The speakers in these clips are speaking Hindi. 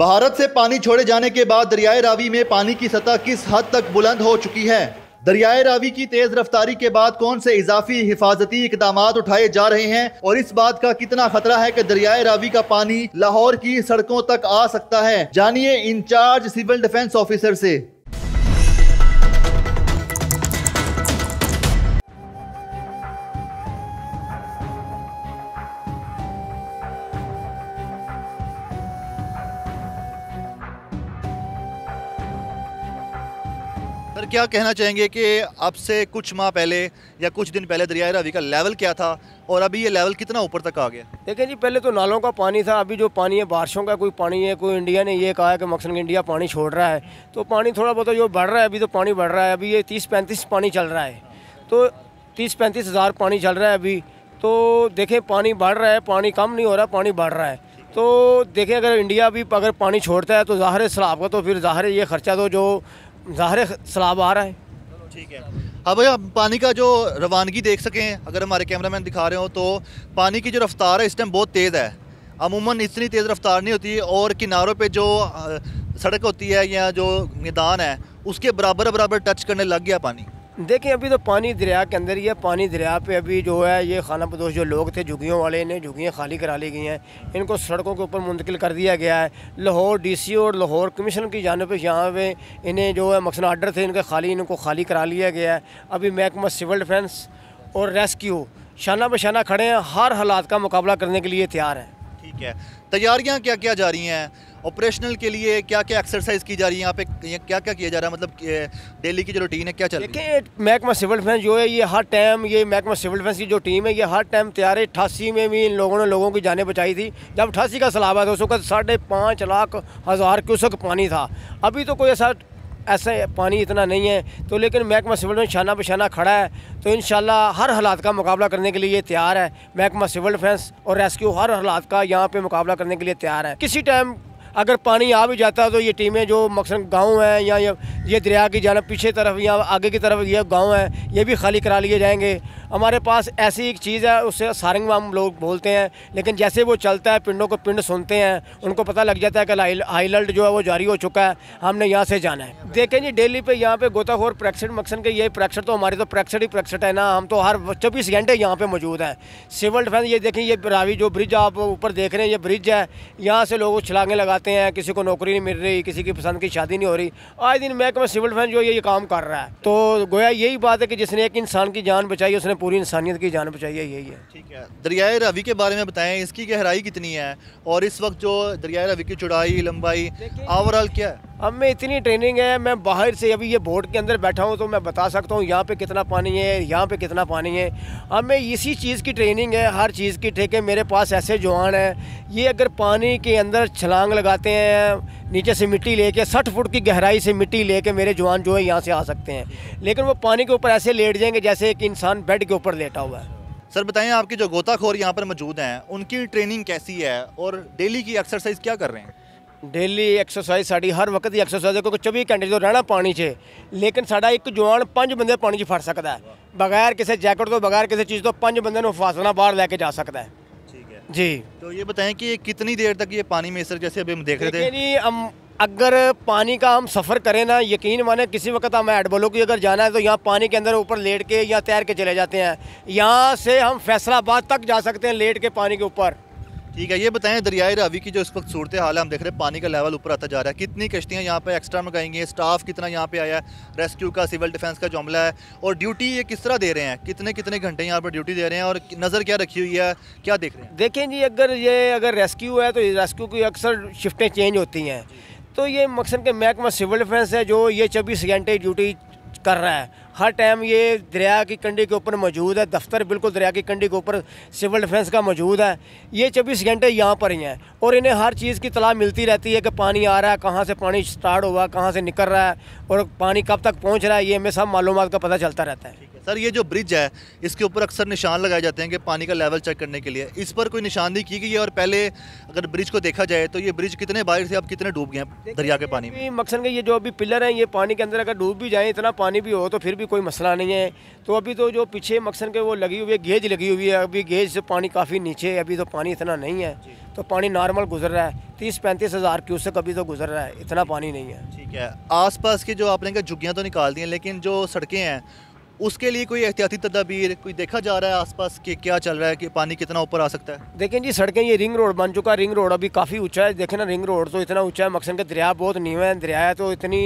भारत से पानी छोड़े जाने के बाद दरियाए रावी में पानी की सतह किस हद तक बुलंद हो चुकी है दरियाए रावी की तेज रफ्तारी के बाद कौन से इजाफी हिफाजती इकदाम उठाए जा रहे हैं और इस बात का कितना खतरा है कि दरियाए रावी का पानी लाहौर की सड़कों तक आ सकता है जानिए इंचार्ज सिविल डिफेंस ऑफिसर से सर क्या कहना चाहेंगे कि अब से कुछ माह पहले या कुछ दिन पहले दरियाए रवि का लेवल क्या था और अभी ये लेवल कितना ऊपर तक आ गया देखिए जी पहले तो नालों का पानी था अभी जो पानी है बारिशों का कोई पानी है कोई इंडिया ने ये कहा है कि मकसद इंडिया पानी छोड़ रहा है तो पानी थोड़ा बहुत जो बढ़ रहा है अभी तो पानी बढ़ रहा है अभी ये तीस पैंतीस पानी चल रहा है तो तीस पैंतीस हज़ार पानी चल रहा है अभी तो देखें पानी बढ़ रहा है पानी कम नहीं हो रहा पानी बढ़ रहा है तो देखें अगर इंडिया भी अगर पानी छोड़ता है तो ज़ाहिर सलाब का तो फिर ज़ाहिर ये खर्चा तो जो ज़ाहिर सलाब आ रहा है ठीक है अब भैया पानी का जो रवानगी देख सकें अगर हमारे कैमरा मैन दिखा रहे हो तो पानी की जो रफ़्तार है इस टाइम बहुत तेज़ है अमूमन इतनी तेज़ रफ़्तार नहीं होती और किनारों पे जो सड़क होती है या जो मैदान है उसके बराबर बराबर टच करने लग गया पानी देखें अभी तो पानी दरिया के अंदर ही है पानी दरिया पे अभी जो है ये खाना पदोश जो लोग थे झुगियों वाले ने झुगियाँ खाली करा ली गई हैं इनको सड़कों के ऊपर मुंतकिल कर दिया गया है लाहौर डीसी और लाहौर कमीशन की जानब पर यहाँ पे इन्हें जो है मकसद आर्डर थे इनके खाली इनको खाली करा लिया गया है अभी महकमा सिविल डिफेंस और रेस्क्यू शाना बशाना खड़े हैं हर हालात का मुकाबला करने के लिए तैयार हैं ठीक है तैयारियाँ क्या क्या जा रही हैं ऑपरेशनल के लिए क्या क्या एक्सरसाइज की जा रही है यहाँ पे क्या क्या किया जा रहा है मतलब डेली की जो रूटीन है क्या चल है महकमा सिविल डिफेंस जो है ये हर टाइम ये महकमा सिविल डिफेंस की जो टीम है ये हर टाइम तैयार है अठासी में भी इन लोगों ने लोगों की जानें बचाई थी जब अठासी का सलाबा था उस वक्त साढ़े पाँच लाख हज़ार क्यूसक पानी था अभी तो कोई ऐसा ऐसा पानी इतना नहीं है तो लेकिन महकमा सिविल डिफेंस शाना बशाना खड़ा है तो इन हर हालात का मुकाबला करने के लिए तैयार है महकमा सिविल डिफेंस और रेस्क्यू हर हालात का यहाँ पर मुकाबला करने के लिए तैयार है किसी टाइम अगर पानी आ भी जाता तो ये टीमें जो मकसद गांव हैं या ये दरिया की जानब पीछे तरफ या आगे की तरफ ये गांव हैं ये भी खाली करा लिए जाएंगे हमारे पास ऐसी एक चीज़ है उससे सारंग हम लोग बोलते हैं लेकिन जैसे वो चलता है पिंडों को पिंड सुनते हैं उनको पता लग जाता है कि हाई अलर्ट जो है वो जारी हो चुका है हमने यहाँ से जाना है देखें जी डेली पे यहाँ पे गोताखोर प्रैक्सट मकसद के ये प्रैक्सट तो हमारे तो प्रैक्सट ही प्रैक्सट है ना हम तो हर चौबीस घंटे यहाँ पर मौजूद हैं सिविल डिफेंस ये देखें ये रावी जो ब्रिज आप ऊपर देख रहे हैं ये ब्रिज है यहाँ से लोग छलांगे लगाते आते हैं किसी को नौकरी नहीं मिल रही किसी की पसंद की शादी नहीं हो रही आज दिन महकमा सिविल डिफेंस जो ये, ये काम कर रहा है तो गोया यही बात है कि जिसने एक इंसान की जान बचाई उसने पूरी इंसानियत की जान बचाई है यही है ठीक है दरियाए रवि के बारे में बताएं इसकी गहराई कितनी है और इस वक्त जो दरियाए रवि की चौड़ाई लंबाई ओवरऑल क्या है अब में इतनी ट्रेनिंग है मैं बाहर से अभी ये बोर्ड के अंदर बैठा हूँ तो मैं बता सकता हूँ यहाँ पे कितना पानी है यहाँ पे कितना पानी है अब मैं इसी चीज़ की ट्रेनिंग है हर चीज़ की ठेके मेरे पास ऐसे जवान हैं ये अगर पानी के अंदर छलांग लगाते हैं नीचे से मिट्टी लेके सठ फुट की गहराई से मिट्टी लेके मेरे जवान जो है यहाँ से आ सकते हैं लेकिन वो पानी के ऊपर ऐसे लेट जाएंगे जैसे एक इंसान बेड के ऊपर लेटा हुआ है सर बताएँ आपके जो गोताखोर यहाँ पर मौजूद हैं उनकी ट्रेनिंग कैसी है और डेली की एक्सरसाइज क्या कर रहे हैं डेली एक्सरसाइज ਸਾਡੀ हर वक्त की एक्सरसाइज है क्योंकि 24 घंटे तो रहना पानी से लेकिन ਸਾਡਾ एक जवान ਪੰਜ ਬੰਦੇ पानी 'ਚ ਫੜ ਸਕਦਾ ਹੈ ਬਗੈਰ ਕਿਸੇ ਜੈਕਟ ਤੋਂ ਬਗੈਰ ਕਿਸੇ ਚੀਜ਼ ਤੋਂ ਪੰਜ ਬੰਦੇ ਨੂੰ ਫਾਸਲਾ ਬਾਹਰ ਲੈ ਕੇ ਜਾ ठीक है जी तो ये बताएं कि कितनी देर तक ये पानी में सर जैसे अभी हम देख रहे थे जी हम अगर पानी का हम सफ़र करें ना यकीन माने किसी वक्त हम ऐड बोलो कि अगर जाना है तो यहाँ पानी के अंदर ऊपर लेट के या तैर के चले जाते हैं यहाँ से हम फैसलाबाद तक जा सकते हैं लेट के पानी के ऊपर ठीक है ये बताएं दरियाए रावी की जो इस वक्त सूरत हाल है हम देख रहे हैं पानी का लेवल ऊपर आता जा रहा है कितनी कश्तियाँ यहाँ पे एक्स्ट्रा मंगाई हैं स्टाफ कितना यहाँ पे आया है रेस्क्यू का सिविल डिफेंस का जुमला है और ड्यूटी ये किस तरह दे रहे हैं कितने कितने घंटे यहाँ पर ड्यूटी दे रहे हैं और नज़र क्या रखी हुई है क्या देख रहे हैं देखें जी अगर ये अगर रेस्क्यू है तो रेस्क्यू की अक्सर शिफ्टें चेंज होती हैं तो ये मकसद के महकमा सिविल डिफेंस है जो ये चौबीस घंटे ड्यूटी कर रहा है हर टाइम ये दरिया की कंडी के ऊपर मौजूद है दफ्तर बिल्कुल दरिया की कंडी के ऊपर सिविल डिफेंस का मौजूद है ये चौबीस घंटे यहाँ पर ही हैं और इन्हें हर चीज़ की तलाह मिलती रहती है कि पानी आ रहा है कहाँ से पानी स्टार्ट हुआ कहाँ से निकल रहा है और पानी कब तक पहुँच रहा है ये हमें सब मालूम का पता चलता रहता है सर ये जो ब्रिज है इसके ऊपर अक्सर निशान लगाए जाते हैं कि पानी का लेवल चेक करने के लिए इस पर कोई निशानदेही की गई है और पहले अगर ब्रिज को देखा जाए तो ये ब्रिज कितने बाहर से अब कितने डूब गए दरिया के पानी में मकसद ये जो अभी पिलर हैं ये पानी के अंदर अगर डूब भी जाए इतना पानी भी हो तो फिर भी कोई मसला नहीं है तो अभी तो जो पीछे मकसद के वो लगी हुई है गेज लगी हुई है अभी गेज से पानी काफ़ी नीचे है अभी तो पानी इतना नहीं है तो पानी नॉर्मल गुजर रहा है तीस पैंतीस हज़ार क्यूसेक अभी तो गुजर रहा है इतना पानी नहीं है ठीक है आसपास के जो आपने कहा झुग्गियाँ तो निकाल दी हैं लेकिन जो सड़कें हैं उसके लिए कोई एहतियाती तदाबीर कोई देखा जा रहा है आसपास कि क्या चल रहा है कि पानी कितना ऊपर आ सकता है देखें जी सड़कें ये रिंग रोड बन चुका है रिंग रोड अभी काफ़ी ऊंचा है देखें ना रिंग रोड तो इतना ऊंचा है मकसद के दरिया बहुत नीवे है दरिया है तो इतनी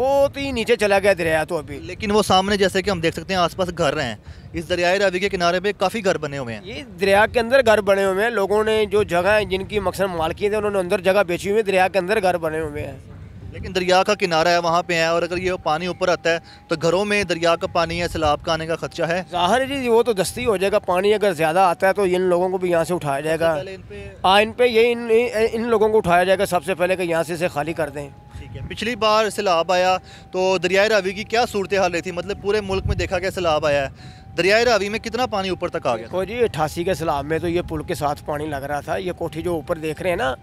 बहुत ही नीचे चला गया दरिया तो अभी लेकिन वो सामने जैसे कि हम देख सकते हैं आसपास घर हैं इस दरियाए रवि के किनारे पे काफ़ी घर बने हुए हैं ये दरिया के अंदर घर बने हुए हैं लोगों ने जो जगह है जिनकी मकसद मालकी थे उन्होंने अंदर जगह बेची हुई है दरिया के अंदर घर बने हुए हैं लेकिन दरिया का किनारा है वहाँ पे है और अगर ये पानी ऊपर आता है तो घरों में दरिया का पानी या सैलाब का आने का खर्चा है ज़ाहिर जी वो तो दस्ती हो जाएगा पानी अगर ज़्यादा आता है तो इन लोगों को भी यहाँ से उठाया जाएगा हाँ इन पे ये इन इन लोगों को उठाया जाएगा सबसे पहले कि यहाँ से इसे खाली कर दें ठीक है पिछली बार सैलाब आया तो दरियाए रावी की क्या सूरत हाल रही थी मतलब पूरे मुल्क में देखा गया सैलाब आया है दरियाए रावी में कितना पानी ऊपर तक आ गया जी अठासी के सलाब में तो ये पुल के साथ पानी लग रहा था ये कोठी जो ऊपर देख रहे हैं ना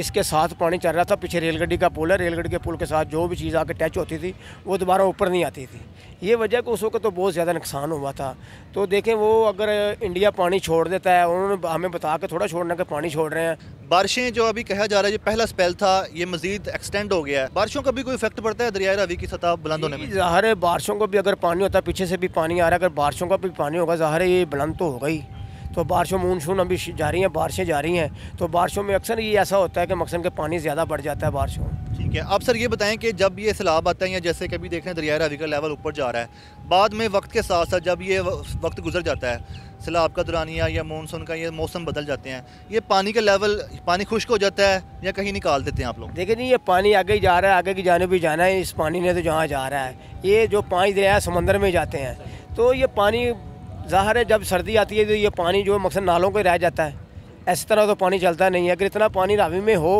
इसके साथ पानी चल रहा था पीछे रेलगड्डी का पुल है रेलगड्डी के पुल के साथ जो भी चीज़ आके टच होती थी वो दोबारा ऊपर नहीं आती थी ये वजह को उस वक्त तो बहुत ज़्यादा नुकसान हुआ था तो देखें वो अगर इंडिया पानी छोड़ देता है उन्होंने हमें बता के थोड़ा छोड़ना के पानी छोड़ रहे हैं बारिशें जो अभी कहा जा रहा है ये पहला स्पेल था ये मजीद एक्सटेंड हो गया है बारिशों का भी कोई इफेक्ट पड़ता है दरियाए रावी की सतह बुलंद होने में ज़ाहिर बारिशों को भी अगर पानी होता है पीछे से भी पानी आ रहा है अगर बारिशों का होगा फिर पानी होगा ज़ाहिर है ये बुलंद तो होगा ही तो बारिशों मानसून अभी जा रही हैं बारिशें जा रही हैं तो बारिशों में अक्सर ये ऐसा होता है कि मकसद के पानी ज़्यादा बढ़ जाता है बारिशों में ठीक है अब सर ये बताएं कि जब ये सैलाब आता है या जैसे कभी देख रहे हैं दरिया का लेवल ऊपर जा रहा है बाद में वक्त के साथ साथ जब ये वक्त गुजर जाता है सैलाब का दुरानिया या मानसून का ये मौसम बदल जाते हैं ये पानी का लेवल पानी खुश्क हो जाता है या कहीं निकाल देते हैं आप लोग देखिए नहीं ये पानी आगे ही जा रहा है आगे की जाने भी जाना है इस पानी ने तो जहाँ जा रहा है ये जो पाँच दरिया समंदर में जाते हैं तो ये पानी ज़ाहिर है जब सर्दी आती है तो ये पानी जो मकसद नालों को रह जाता है ऐसी तरह तो पानी चलता नहीं है अगर इतना पानी रावी में हो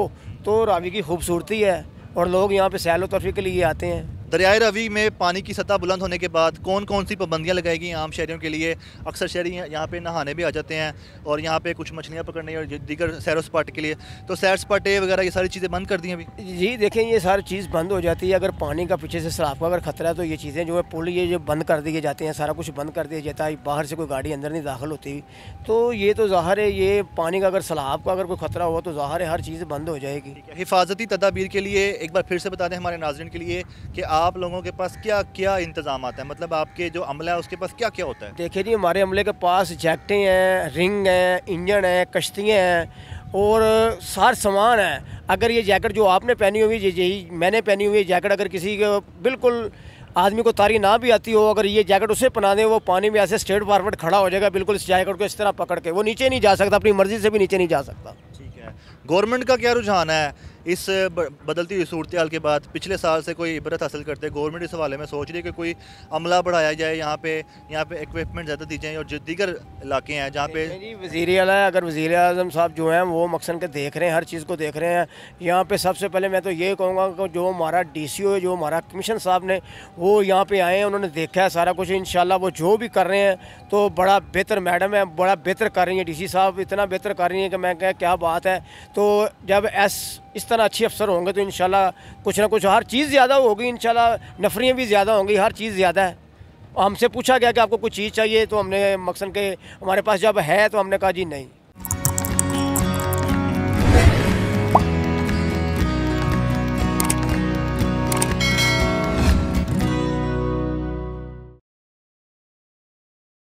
तो रावी की खूबसूरती है और लोग यहाँ पे सैलो तफरी के लिए आते हैं दरियाए रवी में पानी की सतह बुलंद होने के बाद कौन कौन सी पाबंदियाँ लगाई गई आम शहरीों के लिए अक्सर शहरी यहाँ पे नहाने भी आ जाते हैं और यहाँ पे कुछ मछलियाँ पकड़ने और दीगर सैर सपाटे के लिए तो सैर सपाटे वगैरह ये सारी चीज़ें बंद कर दी अभी जी देखें ये सारी चीज़ बंद हो जाती है अगर पानी का पीछे से शराब का अगर खतरा है तो ये चीज़ें जो है पुल ये जो बंद कर दिए जाते हैं सारा कुछ बंद कर दिया जाता है बाहर से कोई गाड़ी अंदर नहीं दाखिल होती तो ये तो ज़ाहर है ये पानी का अगर सलाब का अगर कोई खतरा हुआ तो ज़ाहर है हर चीज़ बंद हो जाएगी हिफाजती तदाबीर के लिए एक बार फिर से बता दें हमारे नाजरन के लिए कि आप आप लोगों के पास क्या क्या इंतजाम आता है मतलब आपके जो अमला है उसके पास क्या क्या होता है देखिए जी हमारे अमले के पास जैकटें हैं रिंग हैं इंजन है कश्तियाँ हैं और सार सामान है अगर ये जैकेट जो आपने पहनी हुई यही मैंने पहनी हुई जैकेट अगर किसी के बिल्कुल आदमी को तारी ना भी आती हो अगर ये जैकेट उसे पहना दें वो पानी में ऐसे स्ट्रेट फॉरवर्ड खड़ा हो जाएगा बिल्कुल इस जैकेट को इस तरह पकड़ के वो नीचे नहीं जा सकता अपनी मर्जी से भी नीचे नहीं जा सकता ठीक है गवर्नमेंट का क्या रुझान है इस बदलती हुई सूरत हाल के बाद पिछले साल से कोई इबरत हासिल करते गवर्नमेंट इस हवाले में सोच रही है कि कोई अमला बढ़ाया जाए यहाँ पे यहाँ पे इक्विपमेंट ज़्यादा दी जाए और जो दीगर इलाके हैं जहाँ पे वजीर अला अगर वज़ी अजम साहब जो हैं वो मकसद के देख रहे हैं हर चीज़ को देख रहे हैं यहाँ पर सबसे पहले मैं तो ये कहूँगा कि जो हमारा डी सी ओ जो हमारा कमीशन साहब ने वो यहाँ पर आए हैं उन्होंने देखा है सारा कुछ इन शाला वो जो भी कर रहे हैं तो बड़ा बेहतर मैडम है बड़ा बेहतर कर रही हैं डी सी साहब इतना बेहतर कर रही हैं कि मैं क्या क्या बात है तो जब एस इस ના ચીફ સર હોંગે તો ઇન્શાઅલ્લા કુછ ના કુછ હર ચીઝ જ્યાદા હો ગઈ ઇન્શાઅલ્લા નફરિયે ભી જ્યાદા હો ગઈ હર ચીઝ જ્યાદા હે હમસે પૂછા ગયા કે આપકો કોઈ ચીઝ ચાહીએ તો હમને મકસન કે હમારે પાસ જોબ હે તો હમને કહા જી નહીં